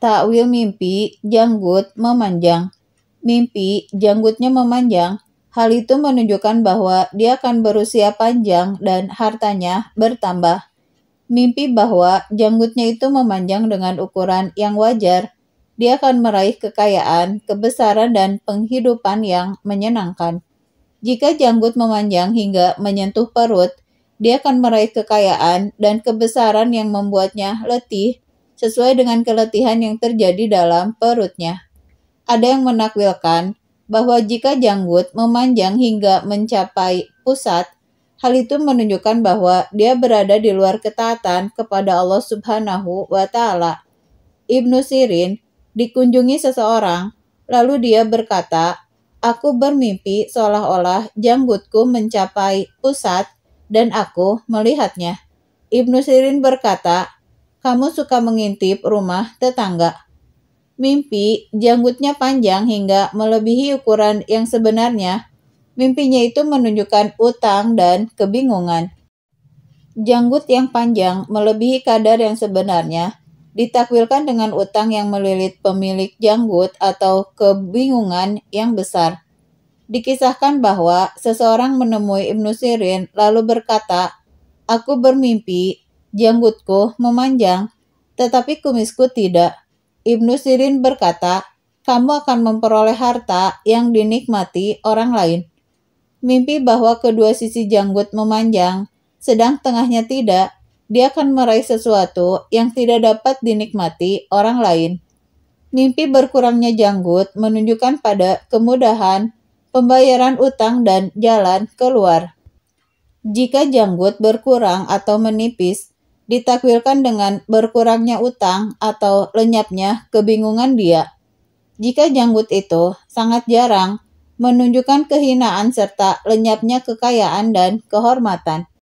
Takwil mimpi janggut memanjang. Mimpi janggutnya memanjang. Hal itu menunjukkan bahwa dia akan berusia panjang dan hartanya bertambah. Mimpi bahwa janggutnya itu memanjang dengan ukuran yang wajar, dia akan meraih kekayaan, kebesaran, dan penghidupan yang menyenangkan. Jika janggut memanjang hingga menyentuh perut, dia akan meraih kekayaan dan kebesaran yang membuatnya letih sesuai dengan keletihan yang terjadi dalam perutnya. Ada yang menakwilkan bahwa jika janggut memanjang hingga mencapai pusat, hal itu menunjukkan bahwa dia berada di luar ketaatan kepada Allah Subhanahu wa taala. Ibnu Sirin dikunjungi seseorang, lalu dia berkata, "Aku bermimpi seolah-olah janggutku mencapai pusat dan aku melihatnya." Ibnu Sirin berkata, kamu suka mengintip rumah tetangga. Mimpi janggutnya panjang hingga melebihi ukuran yang sebenarnya. Mimpinya itu menunjukkan utang dan kebingungan. Janggut yang panjang melebihi kadar yang sebenarnya ditakwilkan dengan utang yang melilit pemilik janggut atau kebingungan yang besar. Dikisahkan bahwa seseorang menemui Ibnu Sirin lalu berkata, Aku bermimpi Janggutku memanjang, tetapi kumisku tidak. Ibnu Sirin berkata, kamu akan memperoleh harta yang dinikmati orang lain. Mimpi bahwa kedua sisi janggut memanjang, sedang tengahnya tidak, dia akan meraih sesuatu yang tidak dapat dinikmati orang lain. Mimpi berkurangnya janggut menunjukkan pada kemudahan pembayaran utang dan jalan keluar. Jika janggut berkurang atau menipis, ditakwilkan dengan berkurangnya utang atau lenyapnya kebingungan dia. Jika janggut itu sangat jarang menunjukkan kehinaan serta lenyapnya kekayaan dan kehormatan.